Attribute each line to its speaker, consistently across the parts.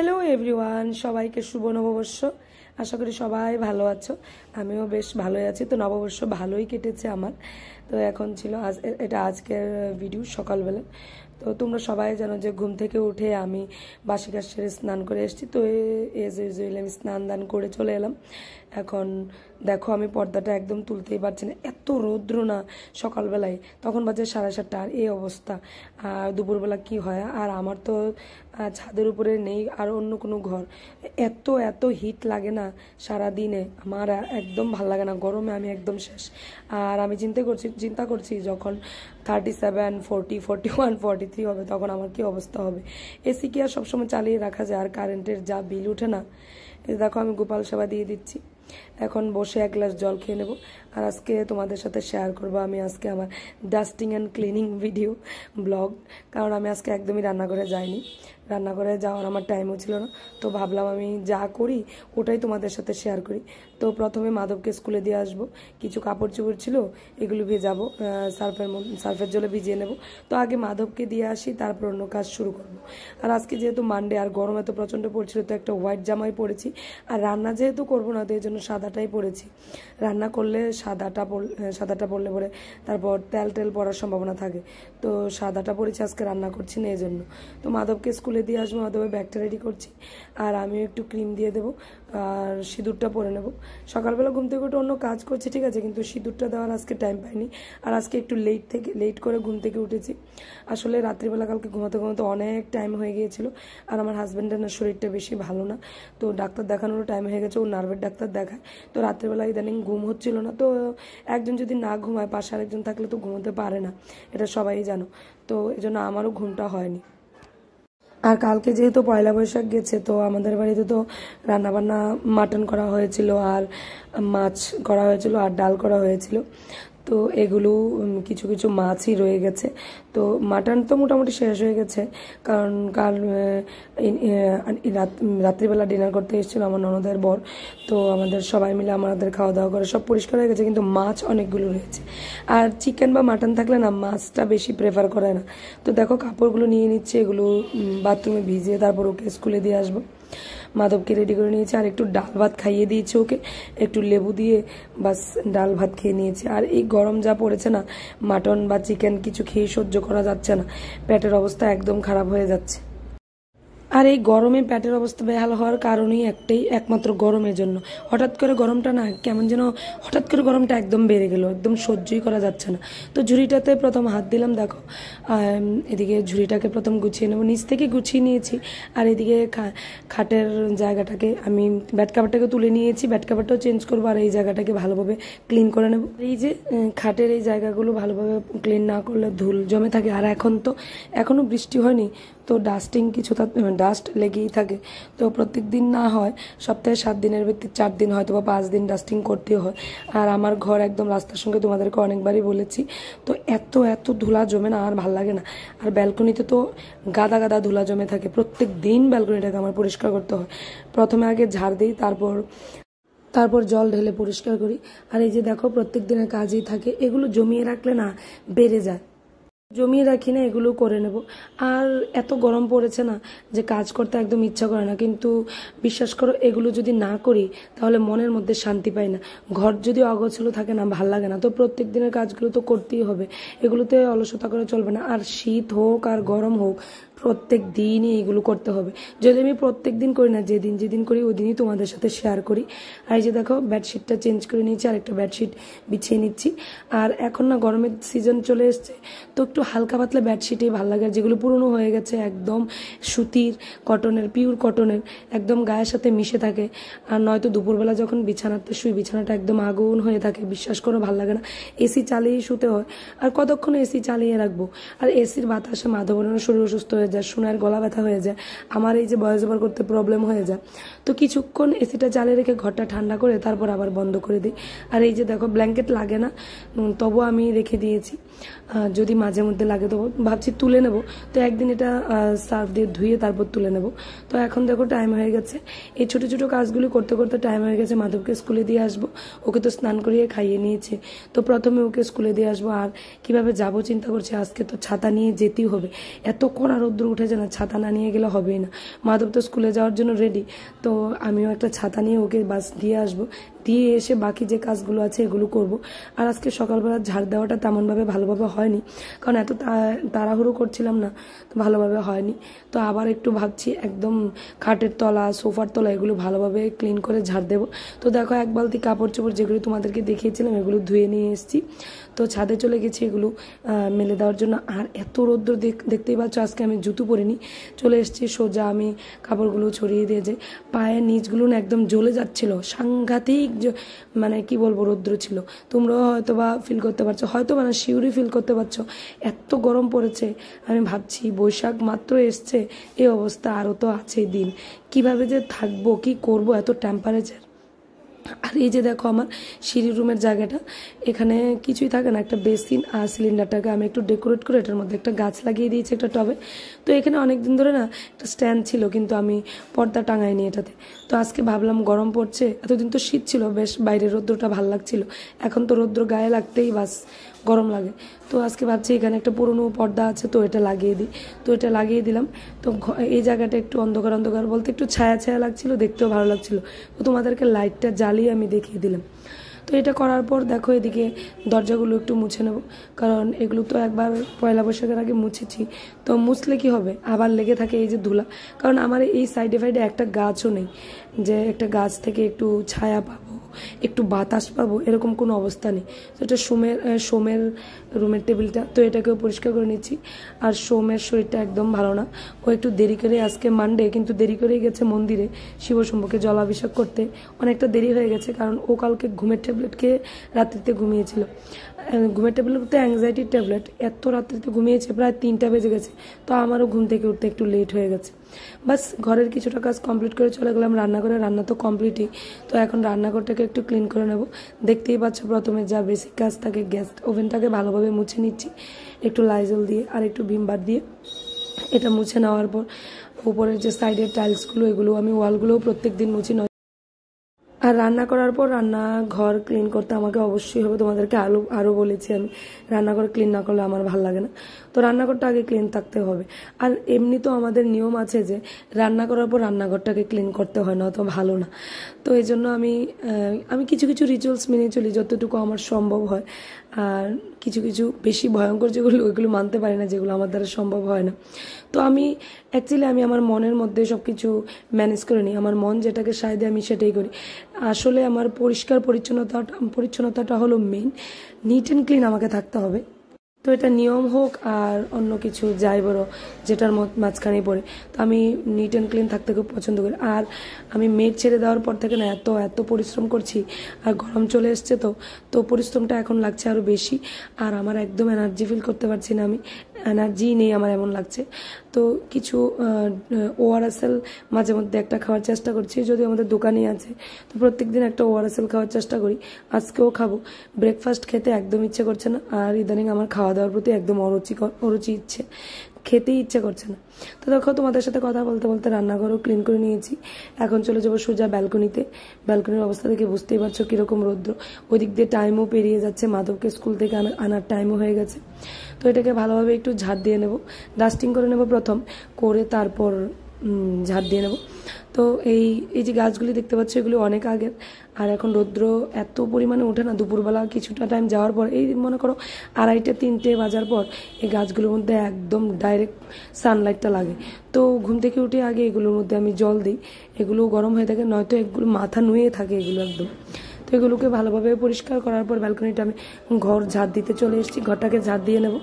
Speaker 1: Hello everyone সবাইকে শুভ নববর্ষ আশা করি সবাই ভালো আছো আমিও বেশ ভালোই আছি তো নববর্ষ ভালোই কেটেছে আমার তো এখন ছিল আজ এটা আজকের ভিডিও সকালবেলা তো তোমরা সবাই জানো যে ঘুম থেকে উঠে আমি বাসি কাজ সেরে স্নান করে এসেছি তো এজ ইউজুয়ালি আমি স্নান দান করে চলে এলাম এখন দেখো আমি পর্দাটা একদম তুলতেই পারছি না এত রৌদ্র না সকালবেলায় তখন বাজে সাড়ে সাতটা আর এই অবস্থা আর দুপুরবেলা কি হয় আর আমার তো ছাদের উপরে নেই আর অন্য কোনো ঘর এত এত হিট লাগে না সারা দিনে আমার একদম ভাল লাগে না গরমে আমি একদম শেষ আর আমি চিন্তা করছি চিন্তা করছি যখন thirty seven forty forty one forty three হবে তখন আমার কি অবস্থা হবে এসি কি আর সবসময় চালিয়ে রাখা যায় আর কারেন্টের যা বিল উঠে না দেখো আমি গোপাল সেবা দিয়ে দিচ্ছি এখন বসে এক গ্লাস জল খেয়ে নেব আর আজকে তোমাদের সাথে শেয়ার করব আমি আজকে আমার dusting and cleaning video blog কারণ আমি আজকে একদমই রান্নাঘরে যাইনি রান্নাঘরে যাওয়ার আমার টাইমও ছিল না তো ভাবলাম আমি যা করি ওটাই তোমাদের সাথে শেয়ার করি তো প্রথমে মাধবকে স্কুলে দিয়ে আসবো কিছু কাপড় চোপড় ছিল এগুলো ভেজাবো সার্ফের সার্ফের জলে ভিজিয়ে নেব তো আগে মাধবকে দিয়ে আসি তারপর অন্য কাজ শুরু করব আর আজকে যেহেতু মানডে আর গরম এত প্রচণ্ড পড়ছিল তো একটা হোয়াইট জামাই পরেছি আর রান্না যেহেতু করবো না তো এই জন্য সাদাটাই পরেছি রান্না করলে সাদাটা সাদাটা পরলে পরে তারপর তেল টেল পড়ার সম্ভাবনা থাকে তো সাদাটা পরেছি আজকে রান্না করছি না এই জন্য তো মাধবকে স্কুলে তুলে দিয়ে আসবো অথবা ব্যাগটা রেডি করছি আর আমিও একটু ক্রিম দিয়ে দেবো আর সিঁদুরটা পরে নেবো সকালবেলা ঘুম থেকে উঠে অন্য কাজ করছি ঠিক আছে কিন্তু সিঁদুরটা দেওয়ার আজকে টাইম পাইনি আর আজকে একটু লেট থেকে লেট করে ঘুম থেকে উঠেছি আসলে রাত্রিবেলা কালকে ঘুমাতে ঘুমাতে অনেক টাইম হয়ে গিয়েছিল আর আমার হাজব্যান্ডের না শরীরটা বেশি ভালো না তো ডাক্তার দেখানোরও টাইম হয়ে গেছে ও নার্ভের ডাক্তার দেখায় তো রাত্রিবেলা ইদানিং ঘুম হচ্ছিল না তো একজন যদি না ঘুমায় পাশে আরেকজন থাকলে তো ঘুমোতে পারে না এটা সবাই জানো তো এজন্য আমারও ঘুমটা হয়নি আর কালকে যেহেতু পয়লা বৈশাখ গেছে তো আমাদের বাড়িতে তো রান্নাবান্না মাটন করা হয়েছিল আর মাছ করা হয়েছিল আর ডাল করা হয়েছিল তো এগুলো কিছু কিছু মাছই রয়ে গেছে তো মাটন তো মোটামুটি শেষ হয়ে গেছে কারণ কাল রাত্রিবেলা ডিনার করতে এসেছিলো আমার ননদের বর তো আমাদের সবাই মিলে আমাদের খাওয়া দাওয়া করে সব পরিষ্কার হয়ে গেছে কিন্তু মাছ অনেকগুলো রয়েছে আর চিকেন বা মাটন থাকলে না মাছটা বেশি প্রেফার করে না তো দেখো কাপড়গুলো নিয়ে নিচ্ছে এগুলো বাথরুমে ভিজিয়ে তারপর ওকে স্কুলে দিয়ে আসবো মাধবকে রেডি করে নিয়েছে আর একটু ডাল ভাত খাইয়ে দিয়েছে ওকে একটু লেবু দিয়ে বাস ডাল ভাত খেয়ে নিয়েছে আর এই গরম যা পড়েছে না মাটন বা চিকেন কিছু খেয়ে সহ্য করা যাচ্ছে না পেটের অবস্থা একদম খারাপ হয়ে যাচ্ছে আর এই গরমে প্যাটের অবস্থা বেহাল হওয়ার কারণেই একটাই একমাত্র গরমের জন্য হঠাৎ করে গরমটা না কেমন যেন হঠাৎ করে গরমটা একদম বেড়ে গেল একদম সহ্যই করা যাচ্ছে না তো ঝুড়িটাতে প্রথম হাত দিলাম দেখো এদিকে ঝুড়িটাকে প্রথম গুছিয়ে নেবো নিচ থেকে গুছিয়ে নিয়েছি আর এদিকে খাটের জায়গাটাকে আমি ব্যাট কাভারটাকে তুলে নিয়েছি ব্যাট কাভারটাও চেঞ্জ করবো আর এই জায়গাটাকে ভালোভাবে ক্লিন করে নেবো এই যে খাটের এই জায়গাগুলো ভালোভাবে ক্লিন না করলে ধুল জমে থাকে আর এখন তো এখনও বৃষ্টি হয়নি তো ডাস্টিং কিছু ডাস্ট লেগেই থাকে তো প্রত্যেক দিন না হয় সপ্তাহে সাত দিনের ভিত্তি চার দিন হয়তো বা পাঁচ দিন ডাস্টিং করতে হয় আর আমার ঘর একদম রাস্তার সঙ্গে তোমাদেরকে অনেকবারই বলেছি তো এত এত ধুলা জমে না আর ভাল লাগে না আর ব্যালকনিতে তো গাদা গাদা ধুলা জমে থাকে প্রত্যেক দিন ব্যালকনিটাকে আমার পরিষ্কার করতে হয় প্রথমে আগে ঝাড় দিই তারপর তারপর জল ঢেলে পরিষ্কার করি আর এই যে দেখো প্রত্যেক দিনের কাজই থাকে এগুলো জমিয়ে রাখলে না বেড়ে যায় জমিয়ে রাখি না এগুলো করে নেব আর এত গরম পড়েছে না যে কাজ করতে একদম ইচ্ছা করে না কিন্তু বিশ্বাস করো এগুলো যদি না করি তাহলে মনের মধ্যে শান্তি পাই না ঘর যদি অগোছলো থাকে না ভাল লাগে না তো প্রত্যেক দিনের কাজগুলো তো করতেই হবে এগুলোতে অলসতা করে চলবে না আর শীত হোক আর গরম হোক প্রত্যেক দিনই এইগুলো করতে হবে যদি আমি প্রত্যেক দিন করি না যেদিন যেদিন করি ওই দিনই তোমাদের সাথে শেয়ার করি আর এই যে দেখো বেডশিটটা চেঞ্জ করে নিয়েছি আর একটা বেডশিট বিছিয়ে নিচ্ছি আর এখন না গরমের সিজন চলে এসছে তো একটু হালকা পাতলা বেডশিটই ভালো লাগে যেগুলো পুরনো হয়ে গেছে একদম সুতির কটনের পিওর কটনের একদম গায়ের সাথে মিশে থাকে আর নয়তো দুপুরবেলা যখন বিছানাতে শুই বিছানাটা একদম আগুন হয়ে থাকে বিশ্বাস করো ভালো লাগে না এসি চালিয়েই শুতে হয় আর কতক্ষণ এসি চালিয়ে রাখবো আর এসির বাতাসে মাধবনের শরীর অসুস্থ হয়ে হয়ে যায় সোনার গলা ব্যথা হয়ে যায় আমার এই যে বয়স বার করতে প্রবলেম হয়ে যায় তো কিছুক্ষণ এসিটা চালিয়ে রেখে ঘরটা ঠান্ডা করে তারপর আবার বন্ধ করে দিই আর এই যে দেখো ব্ল্যাঙ্কেট লাগে না তবু আমি রেখে দিয়েছি যদি মাঝে মধ্যে লাগে তবু ভাবছি তুলে নেব তো একদিন এটা সার্ফ দিয়ে ধুয়ে তারপর তুলে নেব তো এখন দেখো টাইম হয়ে গেছে এই ছোটো ছোটো কাজগুলি করতে করতে টাইম হয়ে গেছে মাধবকে স্কুলে দিয়ে আসবো ওকে তো স্নান করিয়ে খাইয়ে নিয়েছে তো প্রথমে ওকে স্কুলে দিয়ে আসবো আর কিভাবে যাব চিন্তা করছি আজকে তো ছাতা নিয়ে যেতেই হবে এতক্ষণ আর রোদ্দুর যায় না ছাতা না নিয়ে গেলে হবেই না মাধব তো স্কুলে যাওয়ার জন্য রেডি তো আমিও একটা ছাতা নিয়ে ওকে বাস দিয়ে আসবো দিয়ে এসে বাকি যে কাজগুলো আছে এগুলো করব আর আজকে সকালবেলা ঝাড় দেওয়াটা তেমনভাবে ভালোভাবে হয়নি কারণ এত তাড়াহুড়ো করছিলাম না তো ভালোভাবে হয়নি তো আবার একটু ভাবছি একদম খাটের তলা সোফার তলা এগুলো ভালোভাবে ক্লিন করে ঝাড় দেবো তো দেখো এক বালতি কাপড় চোপড় যেগুলো তোমাদেরকে দেখিয়েছিলাম এগুলো ধুয়ে নিয়ে এসেছি তো ছাদে চলে গেছি এগুলো মেলে দেওয়ার জন্য আর এত রোদ্র দেখতেই পাচ্ছ আজকে আমি জুতো পরিনি চলে এসেছি সোজা আমি কাপড়গুলো ছড়িয়ে দিয়ে যে পায়ের নিচগুলো না একদম জ্বলে যাচ্ছিল সাংঘাতিক অনেক মানে কি বলবো রৌদ্র ছিল তোমরাও হয়তো বা ফিল করতে পারছো হয়তো মানে শিউরি ফিল করতে পারছো এত গরম পড়েছে আমি ভাবছি বৈশাখ মাত্র এসছে এই অবস্থা আরও তো আছে দিন কিভাবে যে থাকবো কি করব এত টেম্পারেচার আর এই যে দেখো আমার সিঁড়ি রুমের জায়গাটা এখানে কিছুই থাকে না একটা বেসিন আর সিলিন্ডারটাকে আমি একটু ডেকোরেট করে এটার মধ্যে একটা গাছ লাগিয়ে দিয়েছি একটা টবে তো এখানে অনেক দিন ধরে না একটা স্ট্যান্ড ছিল কিন্তু আমি পর্দা টাঙাইনি এটাতে তো আজকে ভাবলাম গরম পড়ছে এতদিন তো শীত ছিল বেশ বাইরে রৌদ্রটা ভাল লাগছিল এখন তো রৌদ্র গায়ে লাগতেই বাস গরম লাগে তো আজকে ভাবছি এখানে একটা পুরনো পর্দা আছে তো এটা লাগিয়ে দিই তো এটা লাগিয়ে দিলাম তো এই জায়গাটা একটু অন্ধকার অন্ধকার বলতে একটু ছায়া ছায়া লাগছিল দেখতেও ভালো লাগছিল তো তোমাদেরকে লাইটটা জ্বালিয়ে আমি দেখিয়ে দিলাম তো এটা করার পর দেখো এদিকে দরজাগুলো একটু মুছে নেব কারণ এগুলো তো একবার পয়লা বৈশাখের আগে মুছেছি তো মুছলে কি হবে আবার লেগে থাকে এই যে ধুলা কারণ আমার এই সাইডে ফাইডে একটা গাছও নেই যে একটা গাছ থেকে একটু ছায়া পাবো একটু বাতাস পাবো এরকম কোনো অবস্থা নেই তো এটা সোমের সোমের রুমের টেবিলটা তো এটাকেও পরিষ্কার করে নিচ্ছি আর সোমের শরীরটা একদম ভালো না ও একটু দেরি করে আজকে মানডে কিন্তু দেরি করেই গেছে মন্দিরে শিবসম্ভকে জলাভিষেক করতে অনেকটা দেরি হয়ে গেছে কারণ ও কালকে ঘুমের টেবিল ট্যাবলেট খেয়ে রাত্রিতে ঘুমিয়েছিল ঘুমের ট্যাবলেট তো অ্যাংজাইটির ট্যাবলেট এত রাত্রিতে ঘুমিয়েছে প্রায় তিনটা বেজে গেছে তো আমারও ঘুম থেকে উঠতে একটু লেট হয়ে গেছে বাস ঘরের কিছুটা কাজ কমপ্লিট করে চলে গেলাম রান্নাঘরে রান্না তো কমপ্লিটই তো এখন রান্নাঘরটাকে একটু ক্লিন করে নেব দেখতেই পাচ্ছ প্রথমে যা বেসিক কাজ থাকে গ্যাস ওভেনটাকে ভালোভাবে মুছে নিচ্ছি একটু লাইজল দিয়ে আর একটু বাদ দিয়ে এটা মুছে নেওয়ার পর উপরের যে সাইডের টাইলসগুলো এগুলো আমি ওয়ালগুলোও প্রত্যেক দিন মুছি আর রান্না করার পর রান্না ঘর ক্লিন করতে আমাকে অবশ্যই হবে তোমাদেরকে আলো আরও বলেছি আমি রান্নাঘর ক্লিন না করলে আমার ভালো লাগে না তো রান্নাঘরটা আগে ক্লিন থাকতে হবে আর এমনি তো আমাদের নিয়ম আছে যে রান্না করার পর রান্নাঘরটাকে ক্লিন করতে হয় না অত ভালো না তো এই জন্য আমি আমি কিছু কিছু রিচুয়ালস মেনে চলি যতটুকু আমার সম্ভব হয় আর কিছু কিছু বেশি ভয়ঙ্কর যেগুলো ওইগুলো মানতে পারি না যেগুলো আমার দ্বারা সম্ভব হয় না তো আমি অ্যাকচুয়ালি আমি আমার মনের মধ্যে সব কিছু ম্যানেজ করে নিই আমার মন যেটাকে সায় আমি সেটাই করি আসলে আমার পরিষ্কার পরিচ্ছন্নতাটা পরিচ্ছন্নতাটা হলো মেন নিট অ্যান্ড ক্লিন আমাকে থাকতে হবে তো এটা নিয়ম হোক আর অন্য কিছু যাই বড় যেটার মাঝখানে পড়ে তো আমি নিট অ্যান্ড ক্লিন থাকতে খুব পছন্দ করি আর আমি মেট ছেড়ে দেওয়ার পর থেকে না এত এত পরিশ্রম করছি আর গরম চলে এসছে তো তো পরিশ্রমটা এখন লাগছে আরও বেশি আর আমার একদম এনার্জি ফিল করতে পারছি না আমি এনার্জি নেই আমার এমন লাগছে তো কিছু ওআরএসএল মাঝে মধ্যে একটা খাওয়ার চেষ্টা করছি যদি আমাদের দোকানেই আছে তো প্রত্যেক দিন একটা ওআরএসএল খাওয়ার চেষ্টা করি আজকেও খাবো ব্রেকফাস্ট খেতে একদম ইচ্ছে করছে না আর ইদানিং আমার খাওয়া দাওয়ার প্রতি একদম অরুচি অরুচি ইচ্ছে খেতেই ইচ্ছে করছে না তো দেখো তোমাদের সাথে কথা বলতে বলতে রান্নাঘরও ক্লিন করে নিয়েছি এখন চলে যাবো সোজা ব্যালকনিতে ব্যালকনির অবস্থা দেখে বুঝতেই পারছো কীরকম রৌদ্র ওদিক দিয়ে টাইমও পেরিয়ে যাচ্ছে মাধবকে স্কুল থেকে আনার টাইমও হয়ে গেছে তো এটাকে ভালোভাবে একটু ঝাড় দিয়ে নেব ডাস্টিং করে নেব প্রথম করে তারপর ঝাড় দিয়ে নেব তো এই এই যে গাছগুলি দেখতে পাচ্ছ এগুলি অনেক আগের আর এখন রৌদ্র এত পরিমাণে ওঠে না দুপুরবেলা কিছুটা টাইম যাওয়ার পর এই মনে করো আড়াইটা তিনটে বাজার পর এই গাছগুলোর মধ্যে একদম ডাইরেক্ট সানলাইটটা লাগে তো ঘুম থেকে উঠে আগে এগুলোর মধ্যে আমি জল দিই এগুলো গরম হয়ে থাকে নয়তো এগুলো মাথা নুয়ে থাকে এগুলো একদম তো এগুলোকে ভালোভাবে পরিষ্কার করার পর ব্যালকনিটা আমি ঘর ঝাড় দিতে চলে এসেছি ঘরটাকে ঝাড় দিয়ে নেবো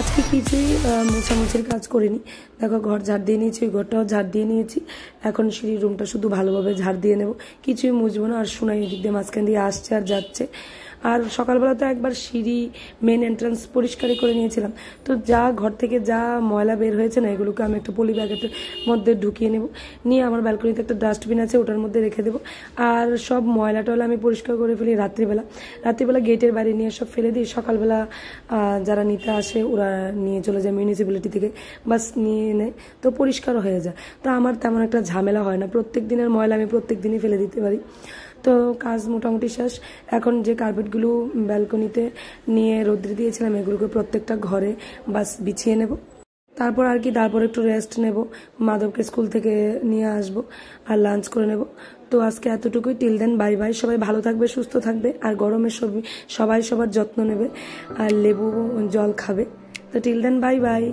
Speaker 1: আজকে কিছুই মোছামুছির কাজ করিনি দেখো ঘর ঝাড় দিয়ে নিয়েছি ওই ঘরটাও ঝাড় দিয়ে নিয়েছি এখন সেই রুমটা শুধু ভালোভাবে ঝাড় দিয়ে নেব কিছুই মুছবো না আর শোনাই দিক দিয়ে মাঝখান দিয়ে আসছে আর যাচ্ছে আর সকালবেলা তো একবার সিঁড়ি মেন এন্ট্রান্স পরিষ্কারই করে নিয়েছিলাম তো যা ঘর থেকে যা ময়লা বের হয়েছে না এগুলোকে আমি একটা পলি ব্যাগের মধ্যে ঢুকিয়ে নেব নিয়ে আমার ব্যালকনিতে একটা ডাস্টবিন আছে ওটার মধ্যে রেখে দেবো আর সব ময়লা টয়লা আমি পরিষ্কার করে ফেলি রাত্রিবেলা রাত্রিবেলা গেটের বাইরে নিয়ে সব ফেলে দিই সকালবেলা যারা নিতে আসে ওরা নিয়ে চলে যায় মিউনিসিপ্যালিটি থেকে বাস নিয়ে নেয় তো পরিষ্কার হয়ে যায় তো আমার তেমন একটা ঝামেলা হয় না প্রত্যেক দিনের ময়লা আমি প্রত্যেক দিনই ফেলে দিতে পারি তো কাজ মোটামুটি শেষ এখন যে কার্পেটগুলো ব্যালকনিতে নিয়ে রোদ্রে দিয়েছিলাম এগুলোকে প্রত্যেকটা ঘরে বাস বিছিয়ে নেব তারপর আর কি তারপর একটু রেস্ট নেব মাধবকে স্কুল থেকে নিয়ে আসব আর লাঞ্চ করে নেব তো আজকে এতটুকুই টিল দেন বাই বাই সবাই ভালো থাকবে সুস্থ থাকবে আর গরমে সবাই সবার যত্ন নেবে আর লেবু জল খাবে তো টিল দেন বাই বাই